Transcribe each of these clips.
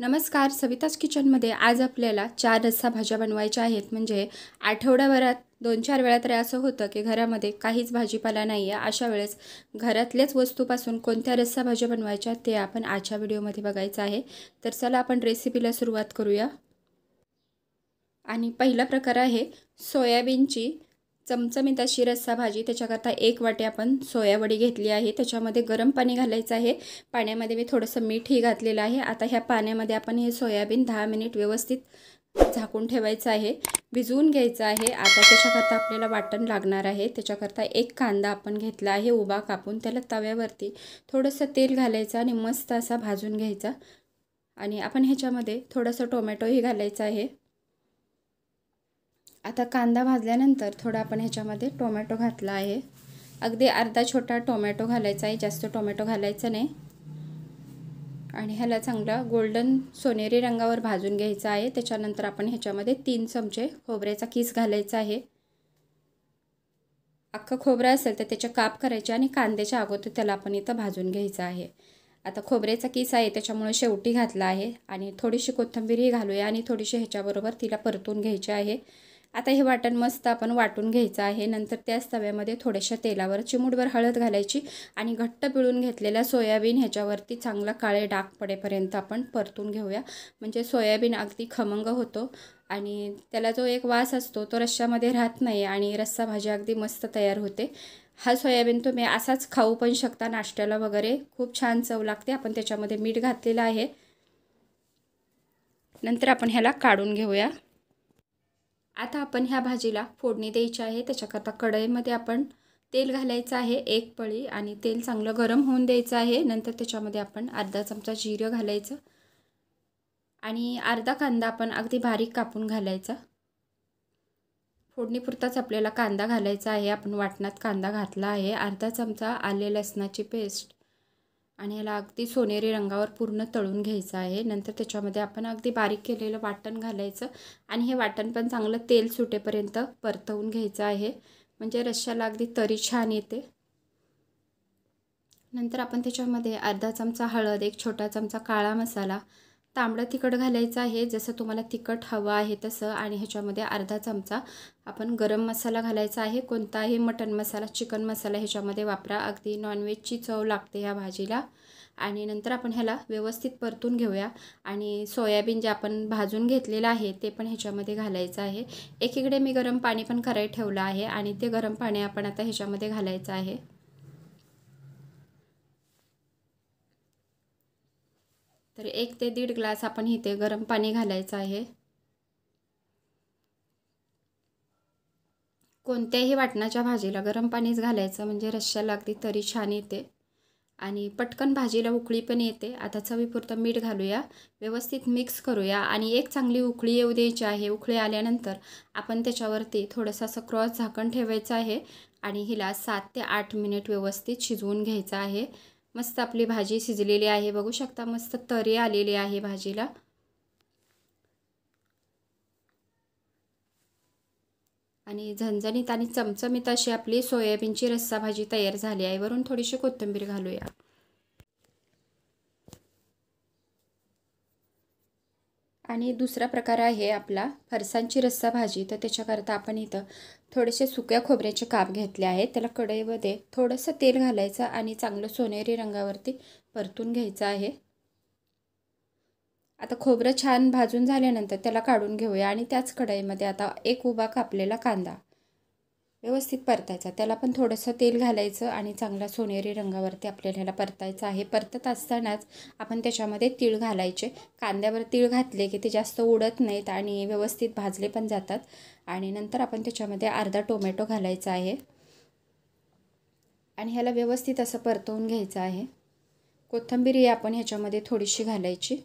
नमस्कार सविताज किचनमध्ये आज आपल्याला चार रस्सा भाज्या बनवायच्या आहेत म्हणजे आठवड्याभरात दोन चार वेळा तरी असं होतं की घरामध्ये काहीच भाजीपाला नाही आहे अशा वेळेस घरातल्याच वस्तूपासून कोणत्या रस्सा भाज्या बनवायच्या ते आपण आजच्या व्हिडिओमध्ये बघायचं आहे तर चला आपण रेसिपीला सुरुवात करूया आणि पहिला प्रकार आहे सोयाबीनची चमचमीत अशी रस्सा भाजी त्याच्याकरता एक वाटी आपण सोयावडी घेतली आहे त्याच्यामध्ये गरम पाणी घालायचं आहे पाण्यामध्ये मी थोडंसं मीठही घातलेलं आहे आता ह्या पाण्यामध्ये आपण हे सोयाबीन दहा मिनिट व्यवस्थित झाकून ठेवायचं आहे भिजवून घ्यायचं आहे आता त्याच्याकरता आपल्याला वाटण लागणार आहे त्याच्याकरता एक कांदा आपण घेतला आहे उभा कापून त्याला तव्यावरती थोडंसं तेल घालायचं आणि मस्त असा भाजून घ्यायचा आणि आपण ह्याच्यामध्ये थोडंसं टोमॅटोही घालायचं आहे आता कांदा भाजल्यानंतर थोडा आपण ह्याच्यामध्ये टोमॅटो घातला आहे अगदी अर्धा छोटा टोमॅटो घालायचा आहे जास्त टोमॅटो घालायचा नाही आणि ह्याला चांगला गोल्डन सोनेरी रंगावर भाजून घ्यायचा आहे त्याच्यानंतर आपण ह्याच्यामध्ये तीन चमचे खोबऱ्याचा किस घालायचा आहे अख्खं खोबरं असेल तर त्याचे काप करायचे आणि कांद्याच्या अगोदर त्याला आपण इथं भाजून घ्यायचं आहे आता खोबऱ्याचा किस आहे त्याच्यामुळे शेवटी घातला आहे आणि थोडीशी कोथंबीरही घालूया आणि थोडीशी ह्याच्याबरोबर तिला परतून घ्यायची आहे आता हे वाटण मस्त आपण वाटून घ्यायचं आहे नंतर त्याच तव्यामध्ये थोड्याशा तेलावर चिमूटभर हळद घालायची आणि घट्ट पिळून घेतलेल्या सोयाबीन ह्याच्यावरती चांगला काळे डाग पडेपर्यंत आपण परतून घेऊया म्हणजे सोयाबीन अगदी खमंग होतो आणि त्याला जो एक वास असतो तो रश्श्यामध्ये राहत नाही आणि रस्सा भाजी अगदी मस्त तयार होते हा सोयाबीन तुम्ही असाच खाऊ पण शकता नाश्त्याला वगैरे खूप छान चव लागते आपण त्याच्यामध्ये मीठ घातलेलं आहे नंतर आपण ह्याला काढून घेऊया आता आपण ह्या भाजीला फोडणी द्यायची आहे त्याच्याकरता कढईमध्ये आपण तेल घालायचं आहे एक पळी आणि तेल चांगलं गरम होऊन द्यायचं आहे नंतर त्याच्यामध्ये आपण अर्धा चमचा जिरं घालायचं आणि अर्धा कांदा आपण अगदी बारीक कापून घालायचा फोडणीपुरताच आपल्याला कांदा घालायचा आहे आपण वाटणात कांदा घातला आहे अर्धा चमचा आले लसणाची पेस्ट आणि याला अगदी सोनेरी रंगावर पूर्ण तळून घ्यायचं आहे नंतर त्याच्यामध्ये आपण अगदी बारीक केलेलं वाटण घालायचं आणि हे वाटण पण चांगलं तेल सुटेपर्यंत परतवून घ्यायचं आहे म्हणजे रश्श्याला अगदी तरी छान येते नंतर आपण त्याच्यामध्ये अर्धा चमचा हळद एक छोटा चमचा काळा मसाला तांबडं तिखट घालायचं आहे जसं तुम्हाला तिखट हवं आहे तसं आणि ह्याच्यामध्ये अर्धा चमचा आपण गरम मसाला घालायचा आहे कोणताही मटन मसाला चिकन मसाला ह्याच्यामध्ये वापरा अगदी नॉनव्हेजची चव लागते ह्या भाजीला आणि नंतर आपण ह्याला व्यवस्थित परतून घेऊया आणि सोयाबीन जे आपण भाजून घेतलेलं आहे ते पण ह्याच्यामध्ये घालायचं आहे एकीकडे मी गरम पाणी पण करायला ठेवलं आहे आणि ते गरम पाणी आपण आता ह्याच्यामध्ये घालायचं आहे तर एक ते दीड ग्लास आपण इथे गरम पाणी घालायचं आहे कोणत्याही वाटणाच्या भाजीला गरम पाणीच घालायचं म्हणजे रश्श्या लागली तरी छान येते आणि पटकन भाजीला उकळी पण येते आता चवीपुरतं मीठ घालूया व्यवस्थित मिक्स करूया आणि एक चांगली उकळी येऊ द्यायची आहे उकळी आल्यानंतर आपण त्याच्यावरती थोडंसं असं क्रॉस झाकण ठेवायचं आहे आणि हिला सात ते आठ मिनिट व्यवस्थित शिजवून घ्यायचं आहे मस्त आपली भाजी शिजलेली आहे बघू शकता मस्त तरी आलेली आहे भाजीला आणि झणझणीत आणि चमचमीत अशी आपली सोयाबीनची रस्सा भाजी तयार झाली आहे वरून थोडीशी कोथिंबीर घालूया आणि दुसरा प्रकार आहे आपला फरसांची रस्सा भाजी तर त्याच्याकरता आपण इथं थोडेसे सुक्या खोबऱ्याचे काप घेतले आहेत त्याला कढईमध्ये थोडंसं तेल घालायचं आणि चांगलं सोनेरी रंगावरती परतून घ्यायचं आहे आता खोबरं छान भाजून झाल्यानंतर त्याला काढून घेऊया आणि त्याच कढईमध्ये आता एक उभा कापलेला कांदा व्यवस्थित परतायचा त्याला पण थोडंसं तेल घालायचं आणि चांगला सोनेरी रंगावरती आपल्याला ह्याला परतायचं आहे परतत असतानाच आपण त्याच्यामध्ये तीळ घालायचे कांद्यावर तीळ घातले की ते जास्त उडत नाहीत आणि व्यवस्थित भाजले पण जातात आणि नंतर आपण त्याच्यामध्ये अर्धा टोमॅटो घालायचा आहे आणि ह्याला व्यवस्थित असं परतवून घ्यायचं आहे कोथंबीर ही आपण ह्याच्यामध्ये थोडीशी घालायची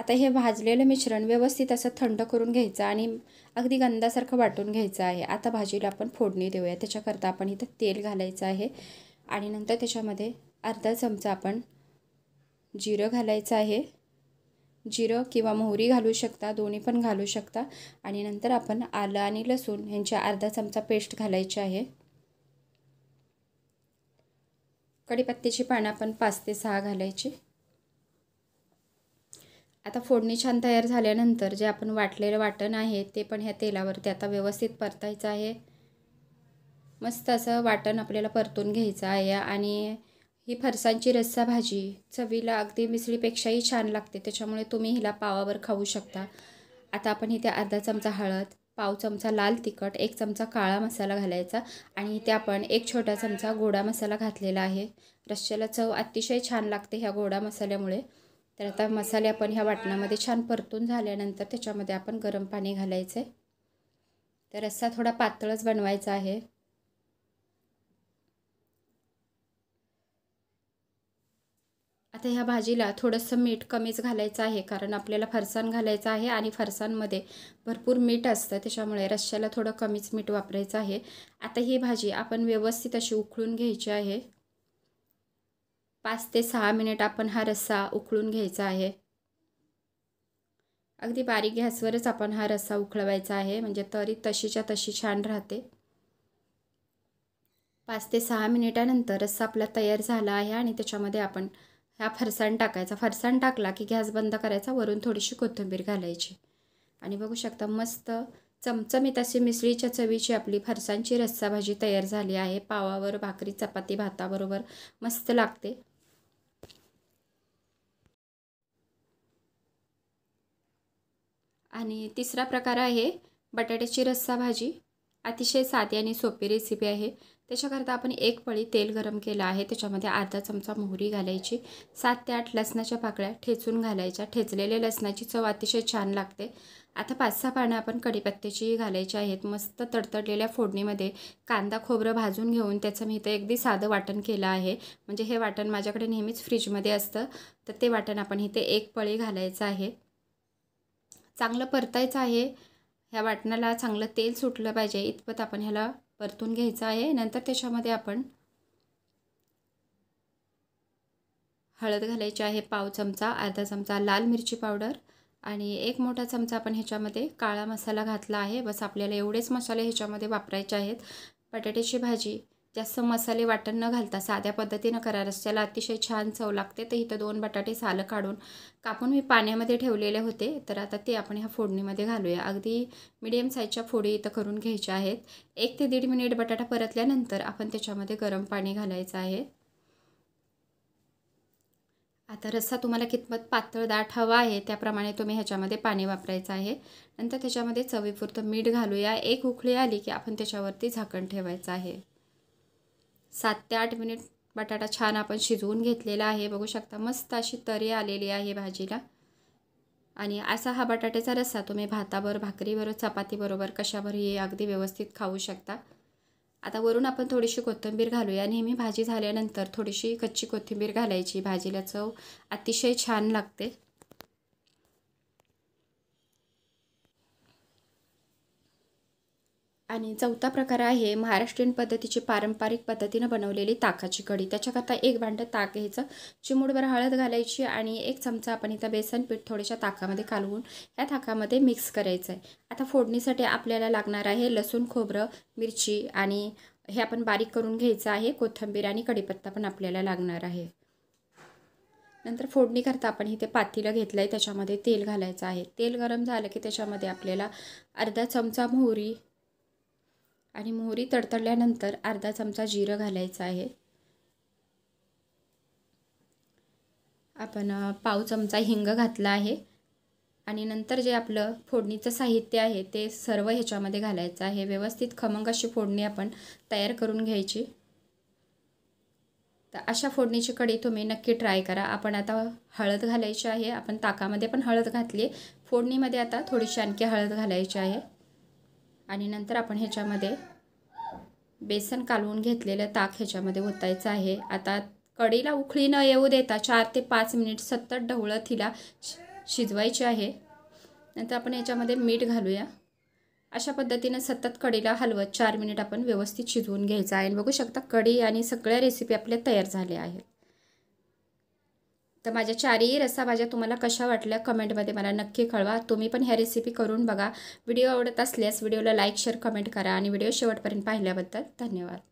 आता हे भाजलेलं मिश्रण व्यवस्थित असं थंड करून घ्यायचं आणि अगदी गंदासारखं वाटून घ्यायचं आहे आता भाजीला आपण फोडणी देऊया त्याच्याकरता आपण इथं तेल घालायचं आहे आणि नंतर त्याच्यामध्ये अर्धा चमचा आपण जिरं घालायचं आहे जिरं किंवा मोहरी घालू शकता दोन्ही पण घालू शकता आणि नंतर आपण आलं आणि लसूण ह्यांच्या अर्धा चमचा पेस्ट घालायची आहे कढीपत्त्याची पानं आपण पाच ते सहा घालायची आता फोडणी छान तयार झाल्यानंतर जे आपण वाटलेलं वाटण आहे ते पण ह्या तेलावरती आता व्यवस्थित परतायचं आहे मस्त असं वाटण आपल्याला परतून घ्यायचं आहे आणि ही फरसांची रस्सा भाजी चवीला अगदी मिसळीपेक्षाही छान लागते त्याच्यामुळे तुम्ही हिला पावावर खाऊ शकता आता आपण इथे अर्धा चमचा हळद पाव चमचा लाल तिखट एक चमचा काळा मसाला घालायचा आणि इथे आपण एक छोटा चमचा गोडा मसाला घातलेला आहे रश्श्याला चव अतिशय छान लागते ह्या गोडा मसाल्यामुळे तर आता मसाले आपण ह्या वाटणामध्ये छान परतून झाल्यानंतर त्याच्यामध्ये आपण गरम पाणी घालायचं आहे तर रस्सा थोडा पातळच बनवायचा आहे आता ह्या भाजीला थोडंसं मीठ कमीच घालायचं आहे कारण आपल्याला फरसाण घालायचं आहे आणि फरसाणमध्ये भरपूर मीठ असतं त्याच्यामुळे रश्श्याला थोडं कमीच मीठ वापरायचं आहे आता ही भाजी आपण व्यवस्थित अशी उकळून घ्यायची आहे पाच ते सहा मिनिट आपण हा रस्सा उकळून घ्यायचा आहे अगदी बारीक गॅसवरच आपण हा रस्सा उकळवायचा आहे म्हणजे तरी तशीच्या तशी छान राहते पाच ते सहा मिनिटानंतर रस्सा आपला तयार झाला आहे आणि त्याच्यामध्ये आपण हा फरसाण टाकायचा फरसाण टाकला की गॅस बंद करायचा वरून थोडीशी कोथिंबीर घालायची आणि बघू शकता मस्त चमचमीत अशी मिसळीच्या चवीची आपली फरसांची रस्सा भाजी तयार झाली आहे पावावर भाकरी चपाती भाताबरोबर मस्त लागते आणि तिसरा प्रकार आहे बटाट्याची रस्सा भाजी अतिशय साधी आणि सोपी रेसिपी आहे त्याच्याकरता आपण एक पळी तेल गरम केलं आहे त्याच्यामध्ये अर्धा चमचा मोहरी घालायची सात ते आठ लसणाच्या पाकळ्या ठेचून घालायच्या ठेचलेल्या लसणाची चव अतिशय छान लागते आता पाच सहा पानं आपण कडीपत्त्याची घालायची आहेत मस्त तडतडलेल्या फोडणीमध्ये कांदा खोबरं भाजून घेऊन त्याचं मी इथं अगदी साधं वाटण केलं आहे म्हणजे हे वाटण माझ्याकडे नेहमीच फ्रीजमध्ये असतं तर ते वाटण आपण इथे एक पळी घालायचं आहे चांगलं परतायचं आहे ह्या वाटणाला चांगलं तेल सुटलं पाहिजे इतपत आपण ह्याला परतून घ्यायचं आहे नंतर त्याच्यामध्ये आपण हळद घालायची आहे पाव चमचा अर्धा चमचा लाल मिरची पावडर आणि एक मोठा चमचा आपण ह्याच्यामध्ये काळा मसाला घातला आहे बस आपल्याला एवढेच मसाले ह्याच्यामध्ये वापरायचे आहेत बटाट्याची भाजी जास्त मसाले वाटण न घालता साध्या पद्धतीनं करा रस्त्याला अतिशय छान चव लागते तर इथं दोन बटाटे सालं काढून कापून मी पाण्यामध्ये ठेवलेले होते तर आता ते आपण ह्या फोडणीमध्ये घालूया अगदी मिडियम साईजच्या फोडी इथं करून घ्यायच्या आहेत एक ते दीड मिनिट बटाटा परतल्यानंतर आपण त्याच्यामध्ये गरम पाणी घालायचं आहे आता रस्सा तुम्हाला कितपत पातळ दाट हवा आहे त्याप्रमाणे तुम्ही ह्याच्यामध्ये पाणी वापरायचं आहे नंतर त्याच्यामध्ये चवीपुरतं मीठ घालूया एक उखळी आली की आपण त्याच्यावरती झाकण ठेवायचं आहे सात ते आठ मिनिट बटाटा छान आपण शिजवून घेतलेला आहे बघू शकता मस्त अशी तरी आलेली आहे भाजीला आणि असा हा बटाट्याचा रस्सा तुम्ही भातावर भाकरीवर चपातीबरोबर कशावरही अगदी व्यवस्थित खाऊ शकता आता वरून आपण थोडीशी कोथिंबीर घालूया नेहमी भाजी झाल्यानंतर थोडीशी कच्ची कोथिंबीर घालायची भाजीला चव अतिशय छान लागते आणि चौथा प्रकार आहे महाराष्ट्रीयन पद्धतीची पारंपरिक पद्धतीनं बनवलेली ताकाची कढी त्याच्याकरता एक भांडं ताक घ्यायचं चिमूडभर हळद घालायची आणि एक चमचा आपण इथं बेसन पीठ थोड्याशा ताकामध्ये कालवून ह्या ताकामध्ये मिक्स करायचं आहे आता फोडणीसाठी आपल्याला लागणार आहे लसूण खोबरं मिरची आणि हे आपण बारीक करून घ्यायचं आहे कोथंबीर आणि कढीपत्ता पण आपल्याला लागणार आहे नंतर फोडणी करता आपण इथे पातीला घेतलं आहे त्याच्यामध्ये तेल घालायचं आहे तेल गरम झालं की त्याच्यामध्ये आपल्याला अर्धा चमचा मोहरी आणि मोहरी तडतडल्यानंतर अर्धा चमचा जिरं घालायचं आहे आपण पाव चमचा हिंग घातला आहे आणि नंतर जे आपलं फोडणीचं साहित्य आहे ते सर्व ह्याच्यामध्ये घालायचं आहे व्यवस्थित खमंग अशी फोडणी आपण तयार करून घ्यायची तर अशा फोडणीची कढी तुम्ही नक्की ट्राय करा आपण आता हळद घालायची आहे आपण ताकामध्ये पण हळद घातली फोडणीमध्ये आता थोडीशी आणखी हळद घालायची आहे आणि नंतर आपण ह्याच्यामध्ये बेसन कालवून घेतलेलं ताक ह्याच्यामध्ये ओतायचं आहे आता कडीला उखळी न येऊ देता चार ते पाच मिनिट सतत ढवळत हिला शिजवायची आहे नंतर आपण ह्याच्यामध्ये मीठ घालूया अशा पद्धतीनं सतत कडीला हलवत चार मिनिट आपण व्यवस्थित शिजवून घ्यायचं आहे बघू शकता कढी आणि सगळ्या रेसिपी आपल्या तयार झाल्या आहेत तर माझ्या चारही माझ्या तुम्हाला कशा वाटल्या कमेंटमध्ये मला नक्की कळवा तुम्ही पण ह्या रेसिपी करून बघा व्हिडिओ आवडत असल्यास व्हिडिओला लाईक शेअर कमेंट करा आणि व्हिडिओ शेवटपर्यंत पाहिल्याबद्दल धन्यवाद